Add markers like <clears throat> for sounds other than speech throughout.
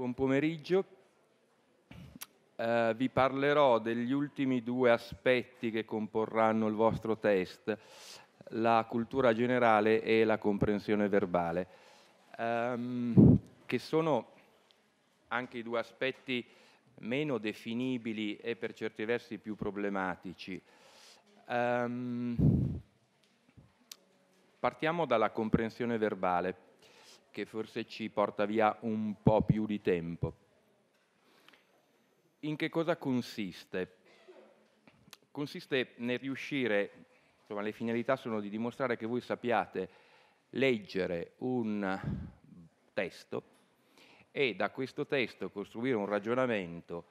buon pomeriggio. Eh, vi parlerò degli ultimi due aspetti che comporranno il vostro test, la cultura generale e la comprensione verbale, ehm, che sono anche i due aspetti meno definibili e per certi versi più problematici. Ehm, partiamo dalla comprensione verbale che forse ci porta via un po' più di tempo. In che cosa consiste? Consiste nel riuscire, insomma le finalità sono di dimostrare che voi sappiate leggere un testo e da questo testo costruire un ragionamento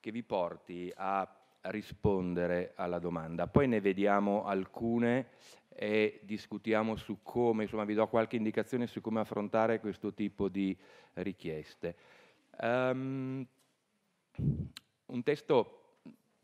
che vi porti a rispondere alla domanda. Poi ne vediamo alcune e discutiamo su come, insomma vi do qualche indicazione su come affrontare questo tipo di richieste. Um, un testo,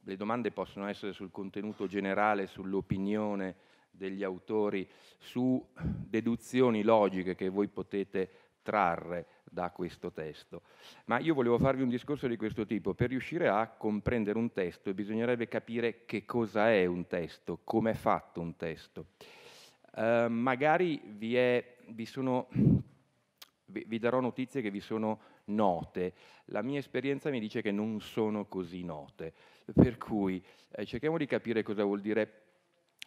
le domande possono essere sul contenuto generale, sull'opinione degli autori, su deduzioni logiche che voi potete trarre da questo testo. Ma io volevo farvi un discorso di questo tipo. Per riuscire a comprendere un testo bisognerebbe capire che cosa è un testo, come è fatto un testo. Eh, magari vi, è, vi, sono, vi, vi darò notizie che vi sono note. La mia esperienza mi dice che non sono così note. Per cui eh, cerchiamo di capire cosa vuol dire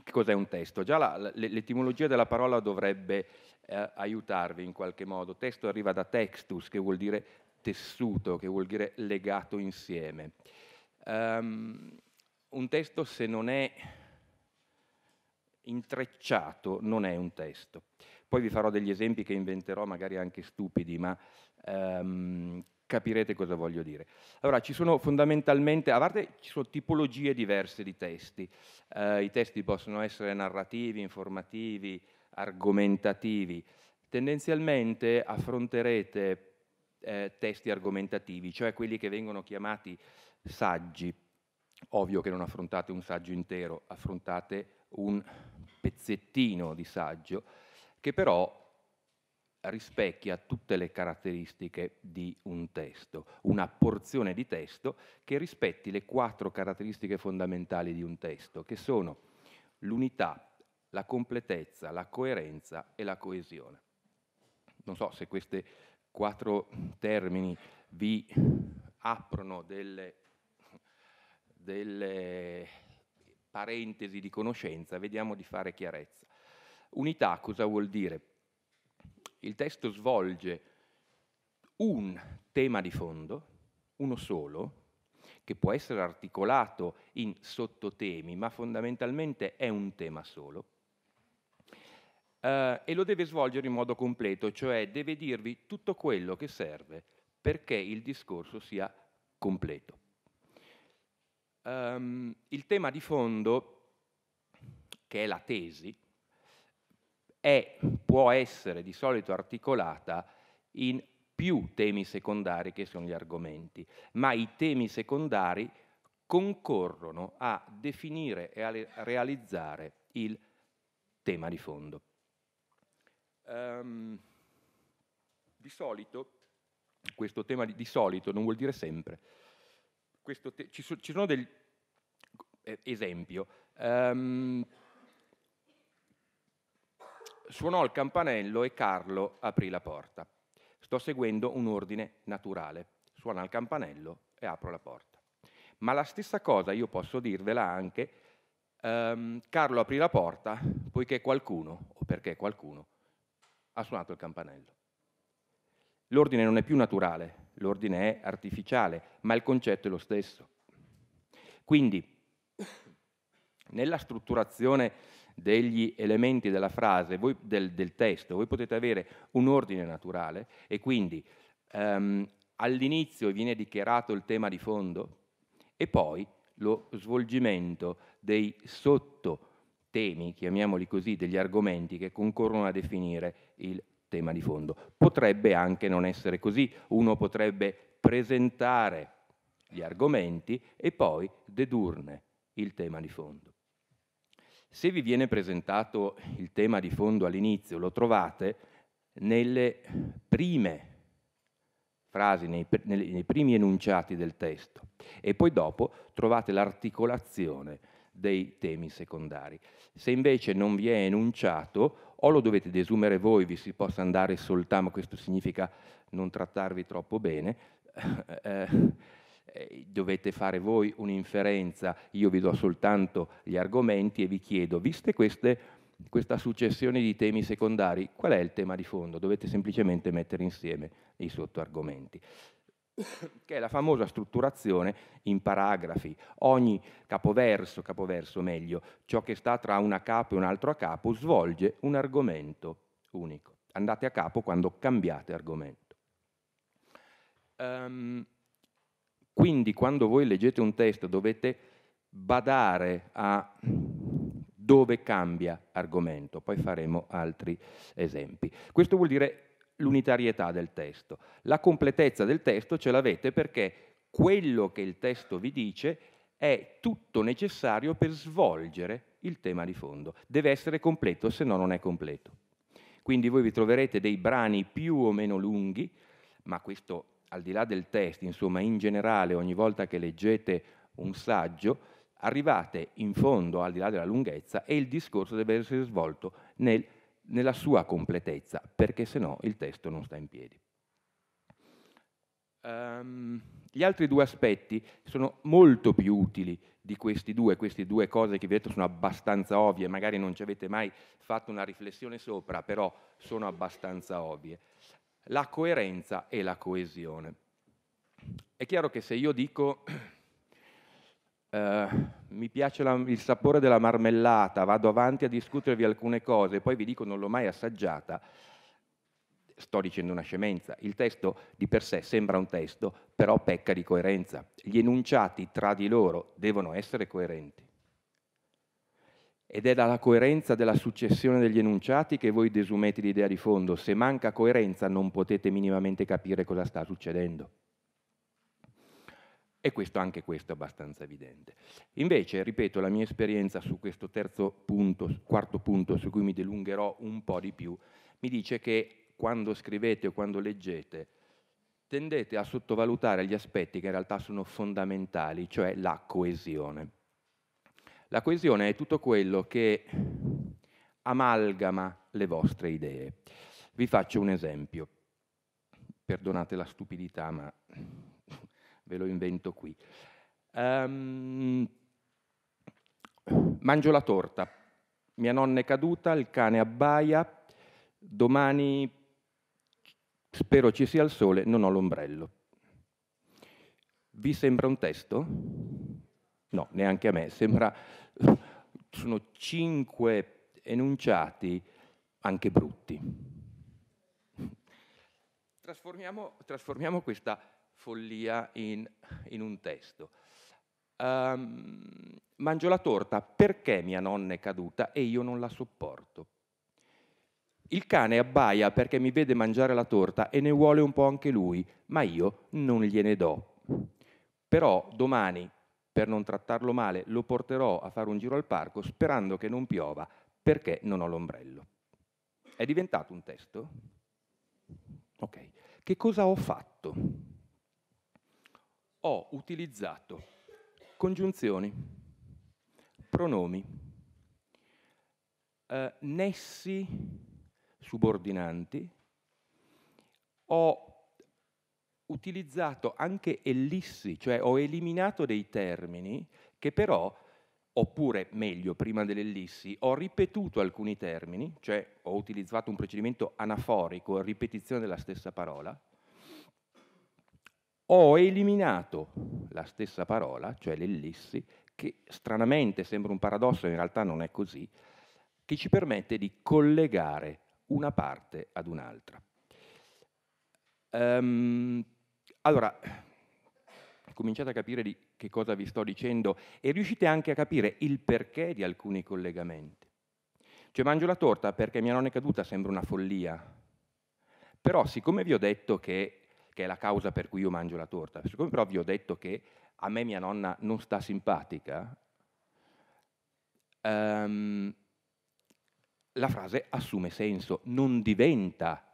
che cos'è un testo? Già la, l'etimologia della parola dovrebbe eh, aiutarvi in qualche modo. Testo arriva da textus, che vuol dire tessuto, che vuol dire legato insieme. Um, un testo se non è intrecciato non è un testo. Poi vi farò degli esempi che inventerò, magari anche stupidi, ma um, capirete cosa voglio dire. Allora, ci sono fondamentalmente, a parte ci sono tipologie diverse di testi. Eh, I testi possono essere narrativi, informativi, argomentativi. Tendenzialmente affronterete eh, testi argomentativi, cioè quelli che vengono chiamati saggi. Ovvio che non affrontate un saggio intero, affrontate un pezzettino di saggio, che però rispecchia tutte le caratteristiche di un testo, una porzione di testo che rispetti le quattro caratteristiche fondamentali di un testo, che sono l'unità, la completezza, la coerenza e la coesione. Non so se questi quattro termini vi aprono delle, delle parentesi di conoscenza, vediamo di fare chiarezza. Unità cosa vuol dire? il testo svolge un tema di fondo, uno solo, che può essere articolato in sottotemi, ma fondamentalmente è un tema solo, eh, e lo deve svolgere in modo completo, cioè deve dirvi tutto quello che serve perché il discorso sia completo. Um, il tema di fondo, che è la tesi, è, può essere di solito articolata in più temi secondari che sono gli argomenti, ma i temi secondari concorrono a definire e a realizzare il tema di fondo. Um, di solito, questo tema di, di, solito non vuol dire sempre, te, ci, so, ci, sono degli... Eh, esempio, um, Suonò il campanello e Carlo aprì la porta. Sto seguendo un ordine naturale. Suona il campanello e apro la porta. Ma la stessa cosa io posso dirvela anche. Ehm, Carlo aprì la porta poiché qualcuno, o perché qualcuno, ha suonato il campanello. L'ordine non è più naturale, l'ordine è artificiale, ma il concetto è lo stesso. Quindi, nella strutturazione degli elementi della frase, voi, del, del, testo, voi potete avere un ordine naturale e quindi um, all'inizio viene dichiarato il tema di fondo e poi lo svolgimento dei sottotemi, chiamiamoli così, degli argomenti che concorrono a definire il tema di fondo. Potrebbe anche non essere così, uno potrebbe presentare gli argomenti e poi dedurne il tema di fondo. Se vi viene presentato il tema di fondo all'inizio, lo trovate nelle prime frasi, nei, nei, primi enunciati del testo e poi dopo trovate l'articolazione dei temi secondari. Se invece non vi è enunciato, o lo dovete desumere voi, vi si possa andare soltanto, ma questo significa non trattarvi troppo bene, eh, eh eh, dovete fare voi un'inferenza, io vi do soltanto gli argomenti e vi chiedo, viste queste, questa successione di temi secondari, qual è il tema di fondo? Dovete semplicemente mettere insieme i sottoargomenti che è la famosa strutturazione in paragrafi. Ogni capoverso, capoverso meglio, ciò che sta tra una capo e un altro a capo, svolge un argomento unico. Andate a capo quando cambiate argomento. Um, quindi quando voi leggete un testo dovete badare a dove cambia argomento, poi faremo altri esempi. Questo vuol dire l'unitarietà del testo. La completezza del testo ce l'avete perché quello che il testo vi dice è tutto necessario per svolgere il tema di fondo. Deve essere completo, se no non è completo. Quindi voi vi troverete dei brani più o meno lunghi, ma questo al di là del test, insomma in generale ogni volta che leggete un saggio, arrivate in fondo al di là della lunghezza e il discorso deve essere svolto nel, nella sua completezza, perché se no il testo non sta in piedi. Um, gli altri due aspetti sono molto più utili di questi due, queste due cose che vi ho detto sono abbastanza ovvie, magari non ci avete mai fatto una riflessione sopra, però sono abbastanza ovvie la coerenza e la coesione. È chiaro che se io dico <clears throat> eh, mi piace la, il sapore della marmellata, vado avanti a discutervi alcune cose e poi vi dico non l'ho mai assaggiata, sto dicendo una scemenza. Il testo di per sé sembra un testo, però pecca di coerenza. Gli enunciati tra di loro devono essere coerenti. Ed è dalla coerenza della successione degli enunciati che voi desumete l'idea di fondo. Se manca coerenza non potete minimamente capire cosa sta succedendo. E questo, anche questo è abbastanza evidente. Invece, ripeto, la mia esperienza su questo terzo punto, quarto punto, su cui mi dilungherò un po' di più, mi dice che quando scrivete o quando leggete, tendete a sottovalutare gli aspetti che in realtà sono fondamentali, cioè la coesione. La coesione è tutto quello che amalgama le vostre idee. Vi faccio un esempio. Perdonate la stupidità, ma <laughs> ve lo invento qui. Um, mangio la torta. Mia nonna è caduta, il cane abbaia. Domani spero ci sia il sole, non ho l'ombrello. Vi sembra un testo? No, neanche a me, sembra sono cinque enunciati anche brutti. Trasformiamo, trasformiamo questa follia in, in un testo. Um, mangio la torta perché mia nonna è caduta e io non la sopporto. Il cane abbaia perché mi vede mangiare la torta e ne vuole un po' anche lui, ma io non gliene do. Però domani per non trattarlo male, lo porterò a fare un giro al parco sperando che non piova perché non ho l'ombrello. È diventato un testo? Ok. Che cosa ho fatto? Ho utilizzato congiunzioni, pronomi, eh, nessi subordinanti, ho utilizzato anche ellissi, cioè ho eliminato dei termini che però, oppure meglio, prima dell'ellissi, ho ripetuto alcuni termini, cioè ho utilizzato un procedimento anaforico, ripetizione della stessa parola, ho eliminato la stessa parola, cioè l'ellissi, che stranamente sembra un paradosso, in realtà non è così, che ci permette di collegare una parte ad un'altra. Um, allora, cominciate a capire di che cosa vi sto dicendo e riuscite anche a capire il perché di alcuni collegamenti. Cioè mangio la torta perché mia nonna è caduta, sembra una follia. Però siccome vi ho detto che, che è la causa per cui io mangio la torta, siccome però vi ho detto che a me mia nonna non sta simpatica, um, la frase assume senso, non diventa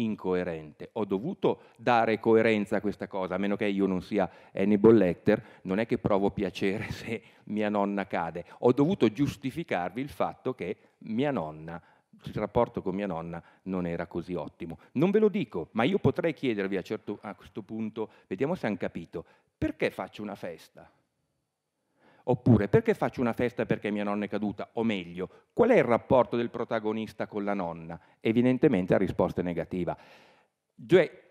incoerente. Ho dovuto dare coerenza a questa cosa, a meno che io non sia Hannibal Lecter, non è che provo piacere <laughs> se mia nonna cade. Ho dovuto giustificarvi il fatto che mia nonna, il rapporto con mia nonna non era così ottimo. Non ve lo dico, ma io potrei chiedervi a, certo, a questo punto, vediamo se hanno capito, perché faccio una festa? Oppure perché faccio una festa perché mia nonna è caduta? O meglio, qual è il rapporto del protagonista con la nonna? Evidentemente la risposta è negativa. Cioè,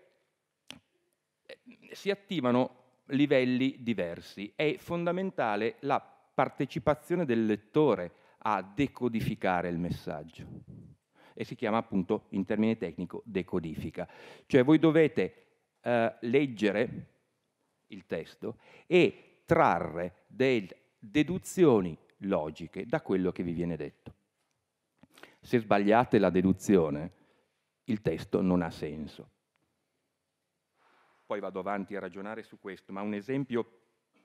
eh, si attivano livelli diversi. È fondamentale la partecipazione del lettore a decodificare il messaggio. E si chiama appunto, in termine tecnico, decodifica. Cioè voi dovete eh, leggere il testo e trarre delle deduzioni logiche da quello che vi viene detto. Se sbagliate la deduzione, il testo non ha senso. Poi vado avanti a ragionare su questo, ma un esempio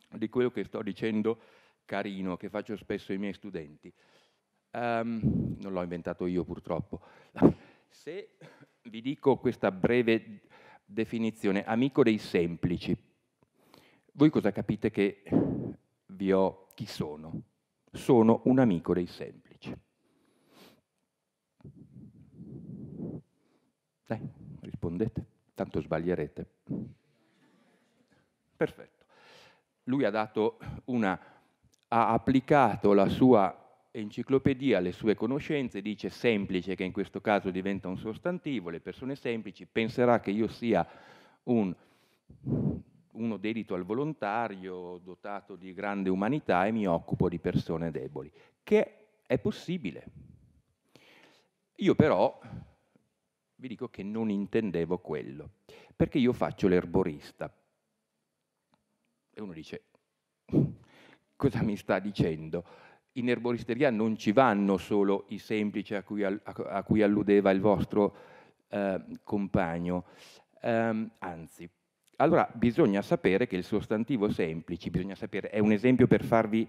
di quello che sto dicendo carino, che faccio spesso ai miei studenti. Um, non l'ho inventato io purtroppo. <laughs> Se vi dico questa breve definizione, amico dei semplici, voi cosa capite che vi ho? Chi sono? Sono un amico dei semplici. Dai, rispondete, tanto sbaglierete. Perfetto. Lui ha dato una ha applicato la sua enciclopedia, le sue conoscenze, dice semplice, che in questo caso diventa un sostantivo, le persone semplici, penserà che io sia un uno dedito al volontario, dotato di grande umanità e mi occupo di persone deboli, che è possibile. Io però vi dico che non intendevo quello, perché io faccio l'erborista. E uno dice, <laughs> cosa mi sta dicendo? In erboristeria non ci vanno solo i semplici a cui, a, cui alludeva il vostro eh, compagno, um, anzi, allora bisogna sapere che il sostantivo semplice, bisogna sapere, è un esempio per farvi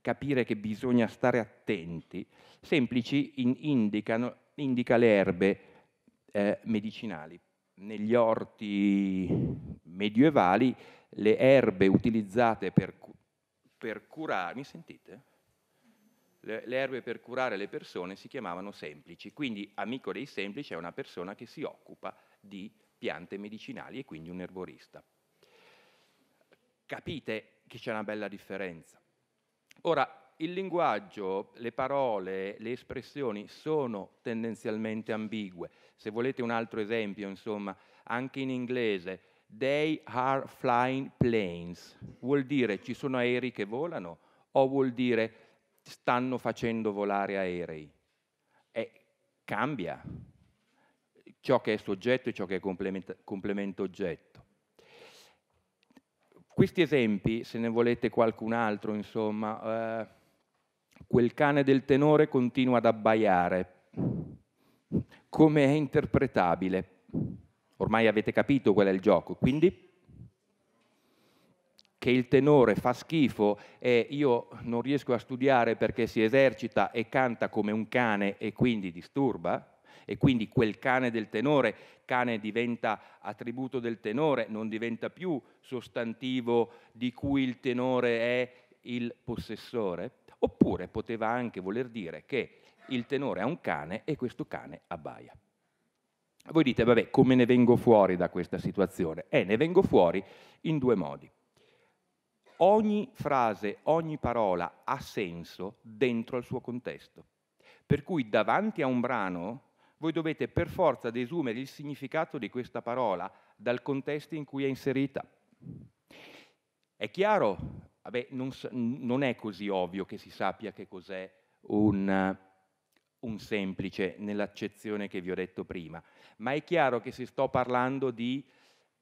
capire che bisogna stare attenti. Semplici in, indicano, indica le erbe eh, medicinali. Negli orti medievali le erbe utilizzate per, per curare, mi sentite? Le, le erbe per curare le persone si chiamavano semplici, quindi amico dei semplici è una persona che si occupa di piante medicinali e quindi un erborista. Capite che c'è una bella differenza. Ora, il linguaggio, le parole, le espressioni sono tendenzialmente ambigue. Se volete un altro esempio, insomma, anche in inglese, they are flying planes, vuol dire ci sono aerei che volano o vuol dire stanno facendo volare aerei? E cambia, ciò che è soggetto e ciò che è complemento oggetto. Questi esempi, se ne volete qualcun altro, insomma, eh, quel cane del tenore continua ad abbaiare. Come è interpretabile? Ormai avete capito qual è il gioco, quindi che il tenore fa schifo e io non riesco a studiare perché si esercita e canta come un cane e quindi disturba, e quindi quel cane del tenore, cane diventa attributo del tenore, non diventa più sostantivo di cui il tenore è il possessore, oppure poteva anche voler dire che il tenore ha un cane e questo cane abbaia. Voi dite, vabbè, come ne vengo fuori da questa situazione? Eh, ne vengo fuori in due modi. Ogni frase, ogni parola ha senso dentro al suo contesto. Per cui davanti a un brano voi dovete per forza desumere il significato di questa parola dal contesto in cui è inserita. È chiaro? Vabbè, non, non, è così ovvio che si sappia che cos'è un, un semplice nell'accezione che vi ho detto prima, ma è chiaro che se sto parlando di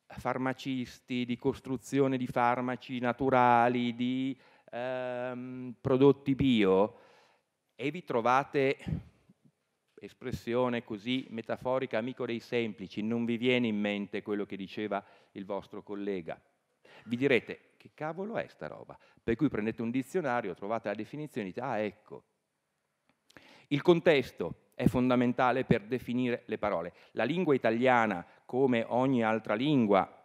farmacisti, di costruzione di farmaci naturali, di ehm, prodotti bio e vi trovate espressione così metaforica, amico dei semplici, non vi viene in mente quello che diceva il vostro collega. Vi direte, che cavolo è sta roba? Per cui prendete un dizionario, trovate la definizione e dite, ah ecco. Il contesto è fondamentale per definire le parole. La lingua italiana, come ogni altra lingua,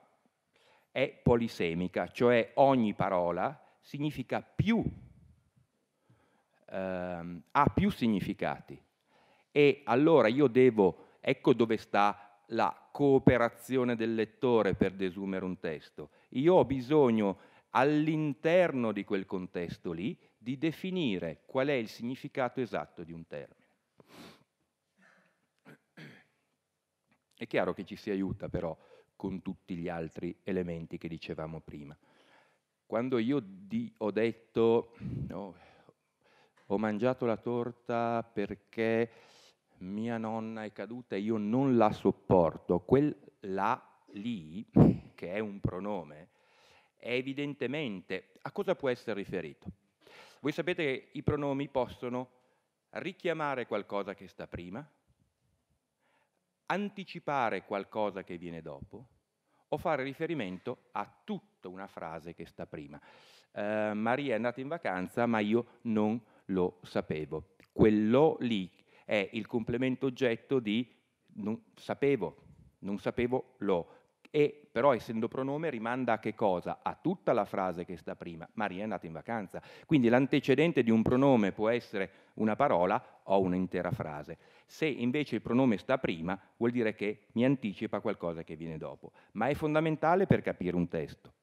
è polisemica, cioè ogni parola significa più, ehm, ha più significati. E allora io devo, ecco dove sta la cooperazione del lettore per desumere un testo. Io ho bisogno all'interno di quel contesto lì di definire qual è il significato esatto di un termine. È chiaro che ci si aiuta però con tutti gli altri elementi che dicevamo prima. Quando io di, ho detto oh, ho mangiato la torta perché mia nonna è caduta e io non la sopporto, quel la lì, che è un pronome, è evidentemente a cosa può essere riferito. Voi sapete che i pronomi possono richiamare qualcosa che sta prima, anticipare qualcosa che viene dopo o fare riferimento a tutta una frase che sta prima. Eh, Maria è andata in vacanza, ma io non lo sapevo. Quello lì è il complemento oggetto di non sapevo, non sapevo lo. E però essendo pronome rimanda a che cosa? A tutta la frase che sta prima. Maria è andata in vacanza. Quindi l'antecedente di un pronome può essere una parola o un'intera frase. Se invece il pronome sta prima, vuol dire che mi anticipa qualcosa che viene dopo. Ma è fondamentale per capire un testo.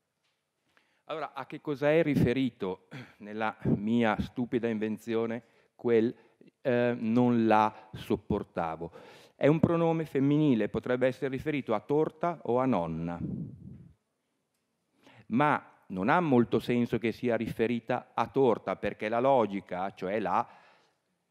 Allora, a che cosa è riferito nella mia stupida invenzione quel eh, non la sopportavo. È un pronome femminile, potrebbe essere riferito a torta o a nonna, ma non ha molto senso che sia riferita a torta perché la logica, cioè la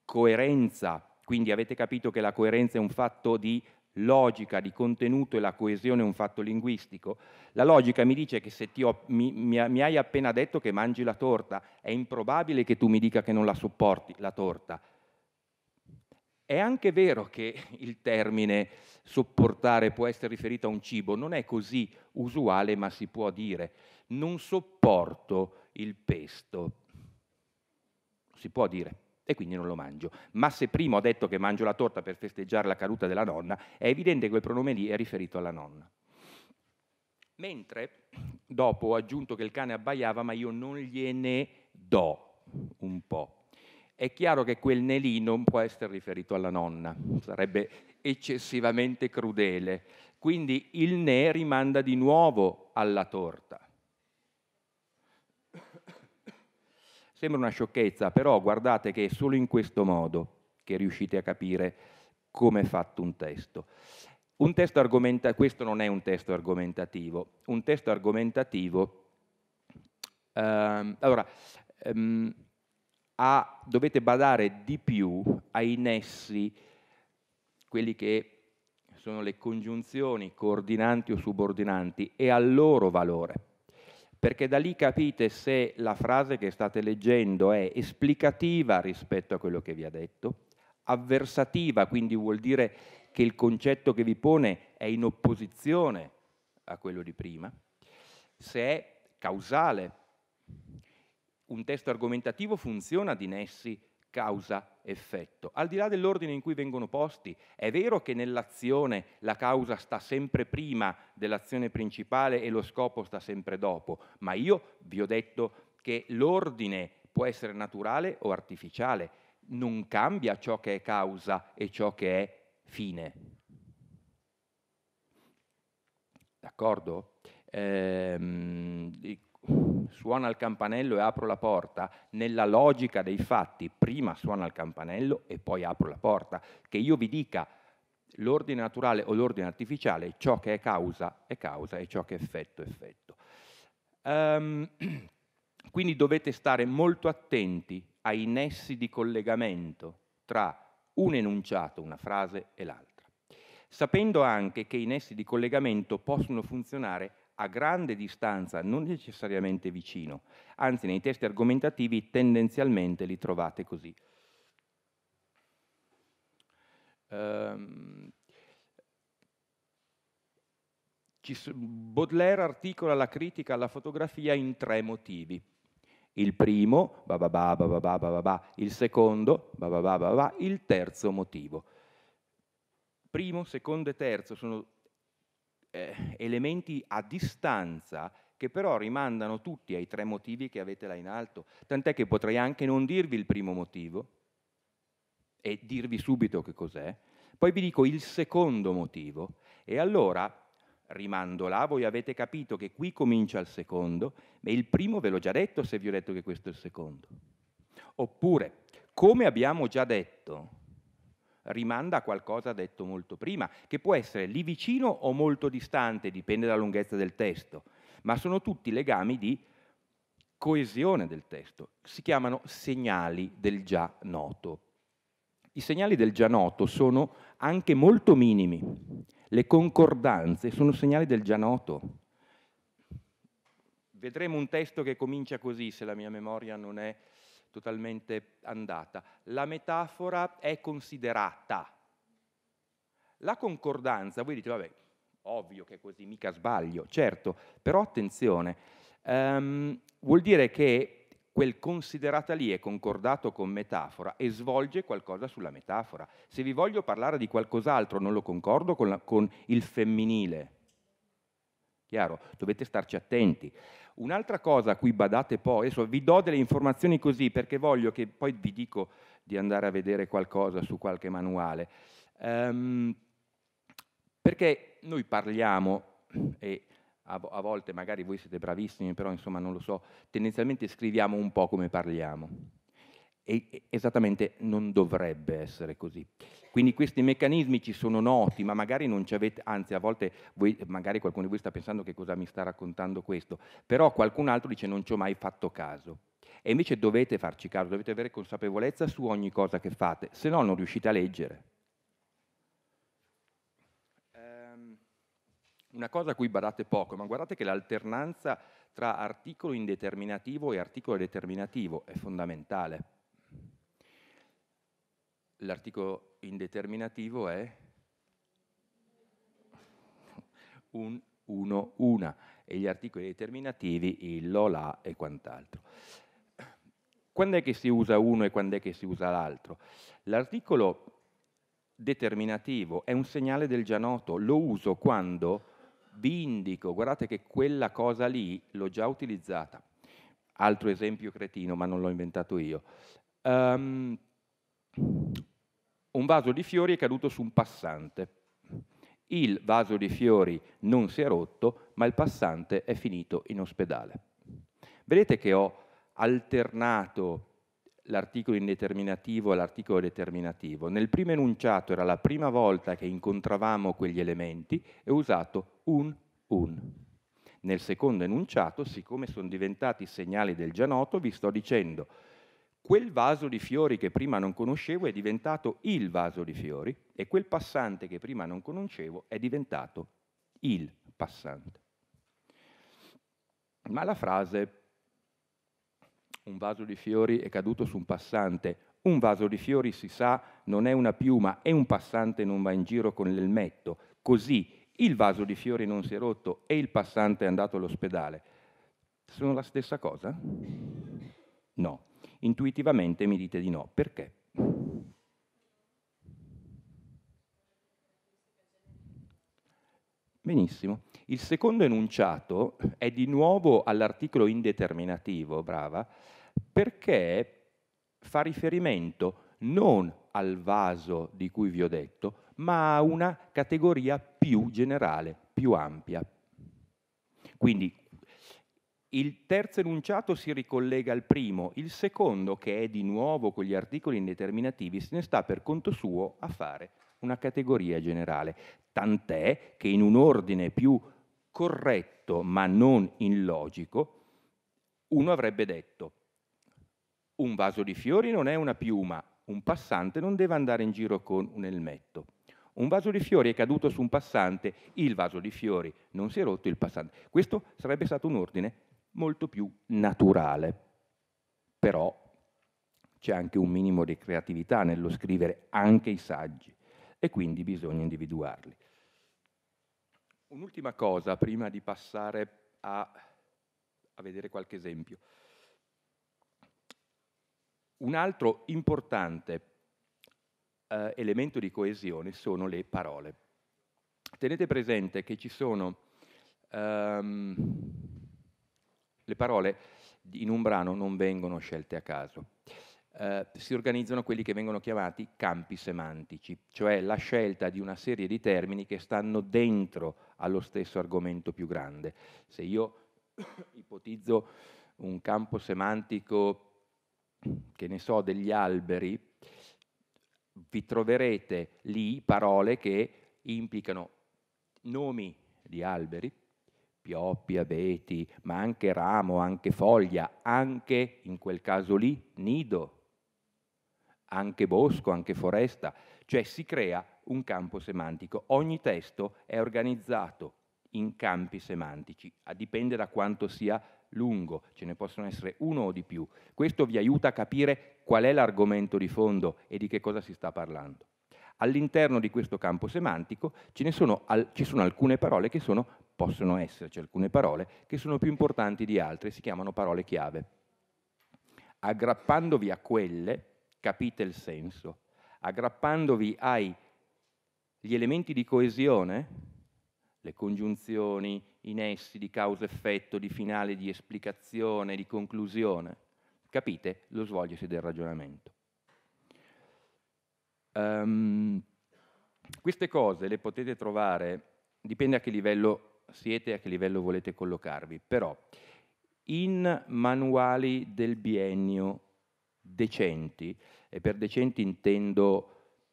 coerenza, quindi avete capito che la coerenza è un fatto di logica di contenuto e la coesione è un fatto linguistico. La logica mi dice che se ho, mi, mi, mi, hai appena detto che mangi la torta, è improbabile che tu mi dica che non la sopporti la torta. È anche vero che il termine sopportare può essere riferito a un cibo, non è così usuale, ma si può dire. Non sopporto il pesto. Si può dire. E quindi non lo mangio. Ma se prima ho detto che mangio la torta per festeggiare la caduta della nonna, è evidente che quel pronome lì è riferito alla nonna. Mentre dopo ho aggiunto che il cane abbaiava, ma io non gliene do un po' è chiaro che quel Nelì non può essere riferito alla nonna, sarebbe eccessivamente crudele. Quindi il ne rimanda di nuovo alla torta. Sembra una sciocchezza, però guardate che è solo in questo modo che riuscite a capire come è fatto un testo. Un testo argomenta- questo non è un testo argomentativo. Un testo argomentativo... Ehm, allora, ehm, a, dovete badare di più ai nessi, quelli che sono le congiunzioni coordinanti o subordinanti, e al loro valore. Perché da lì capite se la frase che state leggendo è esplicativa rispetto a quello che vi ha detto, avversativa, quindi vuol dire che il concetto che vi pone è in opposizione a quello di prima, se è causale, un testo argomentativo funziona di nessi causa-effetto. Al di là dell'ordine in cui vengono posti, è vero che nell'azione la causa sta sempre prima dell'azione principale e lo scopo sta sempre dopo, ma io vi ho detto che l'ordine può essere naturale o artificiale, non cambia ciò che è causa e ciò che è fine. D'accordo? Ehm, suona il campanello e apro la porta, nella logica dei fatti prima suona il campanello e poi apro la porta, che io vi dica l'ordine naturale o l'ordine artificiale, ciò che è causa è causa e ciò che è effetto è effetto. Um, <clears throat> quindi dovete stare molto attenti ai nessi di collegamento tra un enunciato, una frase e l'altra, sapendo anche che i nessi di collegamento possono funzionare a grande distanza, non necessariamente vicino. Anzi, nei testi argomentativi tendenzialmente li trovate così. Um, Baudelaire articola la critica alla fotografia in tre motivi. Il primo, bababà, bababà, bababà, il secondo, bababà, bababà, il terzo motivo. Primo, secondo e terzo sono eh, elementi a distanza che però rimandano tutti ai tre motivi che avete là in alto, tant'è che potrei anche non dirvi il primo motivo e dirvi subito che cos'è, poi vi dico il secondo motivo e allora rimando là, voi avete capito che qui comincia il secondo, ma il primo ve l'ho già detto se vi ho detto che questo è il secondo. Oppure, come abbiamo già detto, rimanda a qualcosa detto molto prima, che può essere lì vicino o molto distante, dipende dalla lunghezza del testo, ma sono tutti legami di coesione del testo. Si chiamano segnali del già noto. I segnali del già noto sono anche molto minimi. Le concordanze sono segnali del già noto. Vedremo un testo che comincia così, se la mia memoria non è totalmente andata. La metafora è considerata. La concordanza, voi dite, vabbè, ovvio che è così, mica sbaglio, certo, però attenzione, um, vuol dire che quel considerata lì è concordato con metafora e svolge qualcosa sulla metafora. Se vi voglio parlare di qualcos'altro, non lo concordo con, la, con il femminile. Chiaro? Dovete starci attenti. Un'altra cosa a cui badate poi, adesso vi do delle informazioni così perché voglio che poi vi dico di andare a vedere qualcosa su qualche manuale, um, perché noi parliamo e a, a volte magari voi siete bravissimi, però insomma non lo so, tendenzialmente scriviamo un po' come parliamo e esattamente non dovrebbe essere così. Quindi questi meccanismi ci sono noti, ma magari non ci avete, anzi a volte voi, magari qualcuno di voi sta pensando che cosa mi sta raccontando questo, però qualcun altro dice non ci ho mai fatto caso. E invece dovete farci caso, dovete avere consapevolezza su ogni cosa che fate, se no non riuscite a leggere. Ehm, una cosa a cui badate poco, ma guardate che l'alternanza tra articolo indeterminativo e articolo determinativo è fondamentale L'articolo indeterminativo è un, 1, una e gli articoli determinativi il, lo, la e quant'altro. Quando è che si usa uno e quando è che si usa l'altro? L'articolo determinativo è un segnale del già noto, lo uso quando vi indico, guardate che quella cosa lì l'ho già utilizzata. Altro esempio cretino, ma non l'ho inventato io. Um, un vaso di fiori è caduto su un passante. Il vaso di fiori non si è rotto, ma il passante è finito in ospedale. Vedete che ho alternato l'articolo indeterminativo all'articolo determinativo. Nel primo enunciato era la prima volta che incontravamo quegli elementi e ho usato un un. Nel secondo enunciato, siccome sono diventati segnali del già noto, vi sto dicendo quel vaso di fiori che prima non conoscevo è diventato il vaso di fiori e quel passante che prima non conoscevo è diventato il passante. Ma la frase un vaso di fiori è caduto su un passante, un vaso di fiori si sa non è una piuma e un passante non va in giro con l'elmetto, così il vaso di fiori non si è rotto e il passante è andato all'ospedale. Sono la stessa cosa? No Intuitivamente mi dite di no. Perché? Benissimo. Il secondo enunciato è di nuovo all'articolo indeterminativo, brava, perché fa riferimento non al vaso di cui vi ho detto, ma a una categoria più generale, più ampia. Quindi il terzo enunciato si ricollega al primo, il secondo, che è di nuovo con gli articoli indeterminativi, se ne sta per conto suo a fare una categoria generale, tant'è che in un ordine più corretto ma non illogico, uno avrebbe detto un vaso di fiori non è una piuma, un passante non deve andare in giro con un elmetto. Un vaso di fiori è caduto su un passante, il vaso di fiori non si è rotto il passante. Questo sarebbe stato un ordine molto più naturale. Però c'è anche un minimo di creatività nello scrivere anche i saggi e quindi bisogna individuarli. Un'ultima cosa prima di passare a, a vedere qualche esempio. Un altro importante eh, elemento di coesione sono le parole. Tenete presente che ci sono um, le parole in un brano non vengono scelte a caso. Eh, si organizzano quelli che vengono chiamati campi semantici, cioè la scelta di una serie di termini che stanno dentro allo stesso argomento più grande. Se io <coughs> ipotizzo un campo semantico, che ne so, degli alberi, vi troverete lì parole che implicano nomi di alberi, pioppi, abeti, ma anche ramo, anche foglia, anche in quel caso lì nido, anche bosco, anche foresta, cioè si crea un campo semantico. Ogni testo è organizzato in campi semantici, a dipende da quanto sia lungo, ce ne possono essere uno o di più. Questo vi aiuta a capire qual è l'argomento di fondo e di che cosa si sta parlando. All'interno di questo campo semantico sono, al, ci sono alcune parole che sono, possono esserci alcune parole che sono più importanti di altre, si chiamano parole chiave. Aggrappandovi a quelle capite il senso, aggrappandovi agli elementi di coesione, le congiunzioni, i nessi di causa-effetto, di finale, di esplicazione, di conclusione, capite lo svolgersi del ragionamento. Um, queste cose le potete trovare, dipende a che livello siete e a che livello volete collocarvi, però in manuali del biennio decenti, e per decenti intendo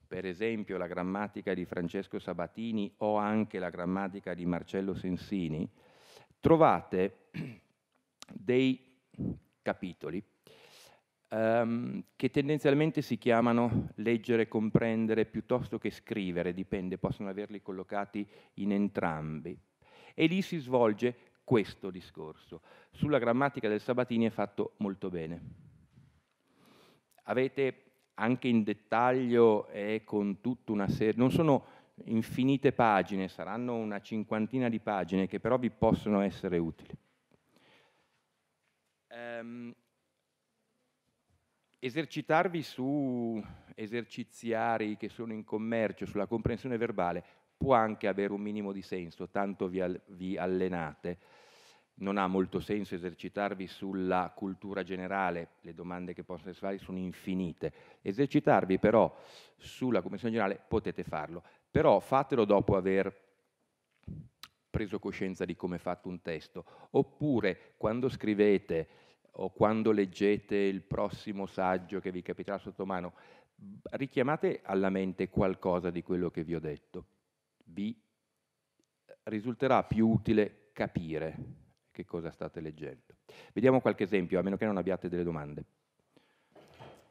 per esempio la grammatica di Francesco Sabatini o anche la grammatica di Marcello Sensini, trovate <clears throat> dei capitoli ehm, che tendenzialmente si chiamano leggere, comprendere piuttosto che scrivere, dipende, possono averli collocati in entrambi. E lì si svolge questo discorso. Sulla grammatica del Sabatini è fatto molto bene. Avete anche in dettaglio e con tutta una serie, non sono infinite pagine, saranno una cinquantina di pagine che però vi possono essere utili. Ehm, esercitarvi su eserciziari che sono in commercio, sulla comprensione verbale, può anche avere un minimo di senso, tanto vi, al- vi allenate. Non ha molto senso esercitarvi sulla cultura generale, le domande che possono essere fatte sono infinite. Esercitarvi però sulla comprensione generale potete farlo, però fatelo dopo aver preso coscienza di come è fatto un testo, oppure quando scrivete o quando leggete il prossimo saggio che vi capiterà sotto mano, richiamate alla mente qualcosa di quello che vi ho detto. Vi eh, risulterà più utile capire che cosa state leggendo. Vediamo qualche esempio, a meno che non abbiate delle domande.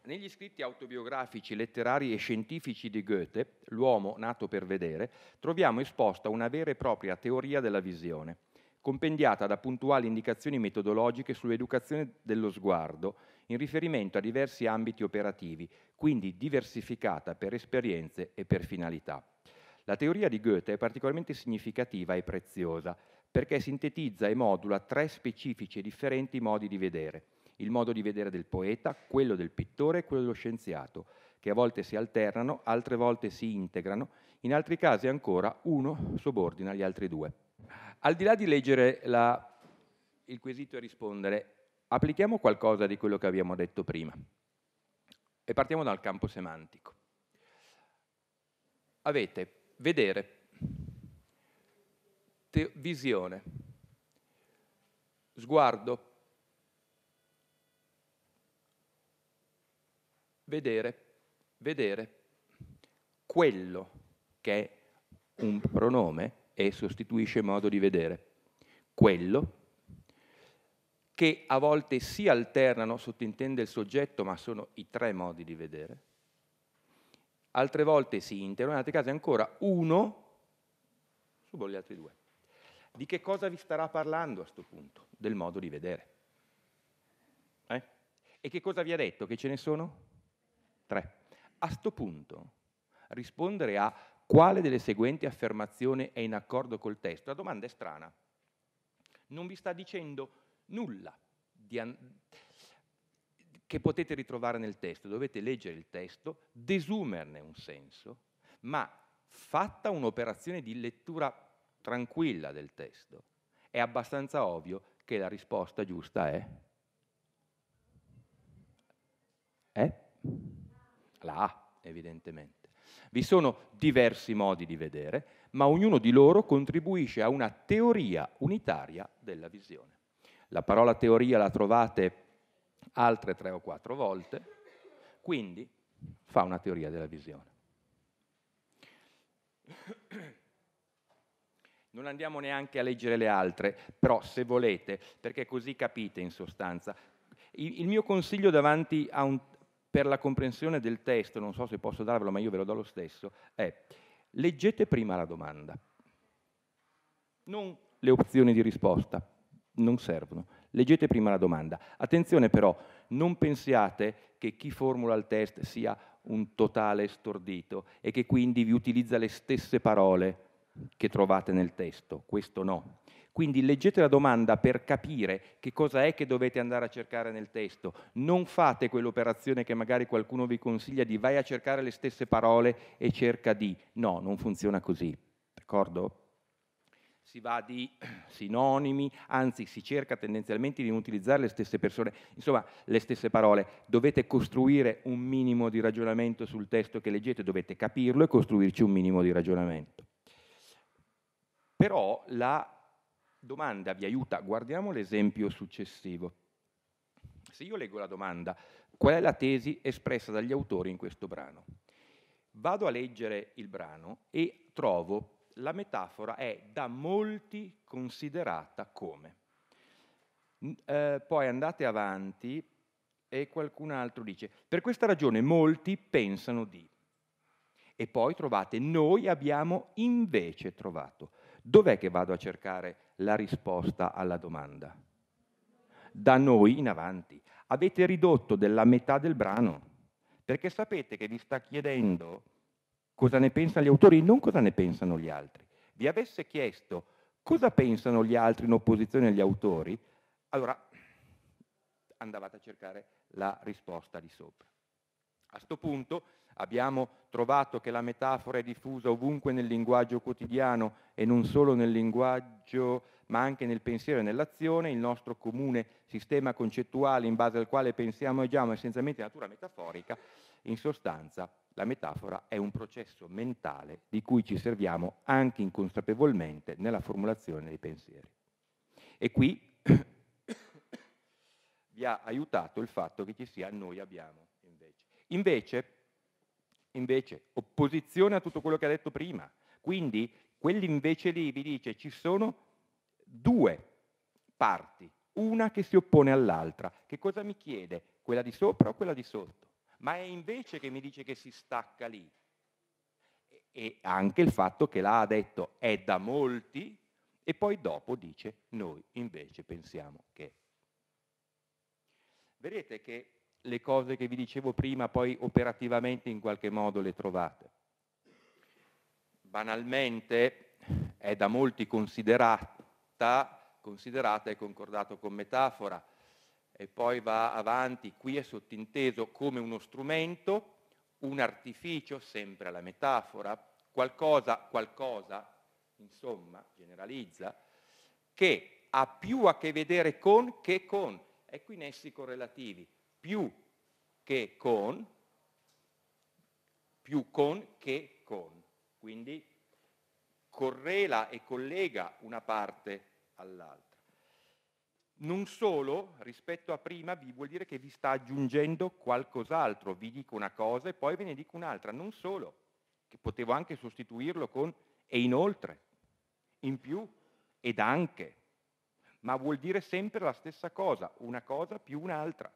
Negli scritti autobiografici, letterari e scientifici di Goethe, l'uomo nato per vedere, troviamo esposta una vera e propria teoria della visione compendiata da puntuali indicazioni metodologiche sull'educazione dello sguardo in riferimento a diversi ambiti operativi, quindi diversificata per esperienze e per finalità. La teoria di Goethe è particolarmente significativa e preziosa perché sintetizza e modula tre specifici e differenti modi di vedere. Il modo di vedere del poeta, quello del pittore e quello dello scienziato, che a volte si alternano, altre volte si integrano, in altri casi ancora uno subordina gli altri due. Al di là di leggere la, il quesito e rispondere, applichiamo qualcosa di quello che abbiamo detto prima e partiamo dal campo semantico. Avete vedere, te- visione, sguardo, vedere, vedere quello che è un pronome e sostituisce modo di vedere. Quello che a volte si alternano, sottintende il soggetto, ma sono i tre modi di vedere. Altre volte si interroga, in altri casi ancora uno subo gli altri due. Di che cosa vi starà parlando a questo punto? Del modo di vedere. Eh? E che cosa vi ha detto? Che ce ne sono? Tre. A questo punto rispondere a quale delle seguenti affermazioni è in accordo col testo? La domanda è strana. Non vi sta dicendo nulla che potete ritrovare nel testo, dovete leggere il testo, desumerne un senso, ma fatta un'operazione di lettura tranquilla del testo, è abbastanza ovvio che la risposta giusta è... è? La A, evidentemente. Vi sono diversi modi di vedere, ma ognuno di loro contribuisce a una teoria unitaria della visione. La parola teoria la trovate altre tre o quattro volte, quindi fa una teoria della visione. Non andiamo neanche a leggere le altre, però se volete, perché così capite in sostanza. Il, mio consiglio davanti a un per la comprensione del testo, non so se posso darvelo, ma io ve lo do lo stesso, è leggete prima la domanda, non le opzioni di risposta, non servono. Leggete prima la domanda. Attenzione però, non pensiate che chi formula il test sia un totale stordito e che quindi vi utilizza le stesse parole che trovate nel testo. Questo no. Quindi leggete la domanda per capire che cosa è che dovete andare a cercare nel testo. Non fate quell'operazione che magari qualcuno vi consiglia di vai a cercare le stesse parole e cerca di. No, non funziona così. D'accordo? Si va di <clears throat> sinonimi, anzi si cerca tendenzialmente di non utilizzare le stesse persone, insomma le stesse parole. Dovete costruire un minimo di ragionamento sul testo che leggete, dovete capirlo e costruirci un minimo di ragionamento. Però la domanda vi aiuta, guardiamo l'esempio successivo. Se io leggo la domanda, qual è la tesi espressa dagli autori in questo brano? Vado a leggere il brano e trovo la metafora è da molti considerata come. Eh, poi andate avanti e qualcun altro dice, per questa ragione molti pensano di. E poi trovate, noi abbiamo invece trovato. Dov'è che vado a cercare la risposta alla domanda. Da noi in avanti avete ridotto della metà del brano, perché sapete che vi sta chiedendo cosa ne pensano gli autori, non cosa ne pensano gli altri. Vi avesse chiesto cosa pensano gli altri in opposizione agli autori, allora andavate a cercare la risposta di sopra. A questo punto Abbiamo trovato che la metafora è diffusa ovunque nel linguaggio quotidiano e non solo nel linguaggio, ma anche nel pensiero e nell'azione. Il nostro comune sistema concettuale in base al quale pensiamo e agiamo è essenzialmente di natura metaforica. In sostanza, la metafora è un processo mentale di cui ci serviamo anche inconsapevolmente nella formulazione dei pensieri. E qui <coughs> vi ha aiutato il fatto che ci sia noi abbiamo invece. Invece invece, opposizione a tutto quello che ha detto prima. Quindi quell'invece lì vi dice ci sono due parti, una che si oppone all'altra. Che cosa mi chiede? Quella di sopra o quella di sotto? Ma è invece che mi dice che si stacca lì. E anche il fatto che l'ha detto è da molti e poi dopo dice noi invece pensiamo che. Vedete che le cose che vi dicevo prima poi operativamente in qualche modo le trovate. Banalmente è da molti considerata, considerata e concordato con metafora e poi va avanti, qui è sottinteso come uno strumento, un artificio, sempre alla metafora, qualcosa, qualcosa, insomma, generalizza, che ha più a che vedere con che con, e qui nessi correlativi più che con, più con che con. Quindi correla e collega una parte all'altra. Non solo, rispetto a prima, vi vuol dire che vi sta aggiungendo qualcos'altro, vi dico una cosa e poi ve ne dico un'altra, non solo, che potevo anche sostituirlo con e inoltre, in più ed anche, ma vuol dire sempre la stessa cosa, una cosa più un'altra.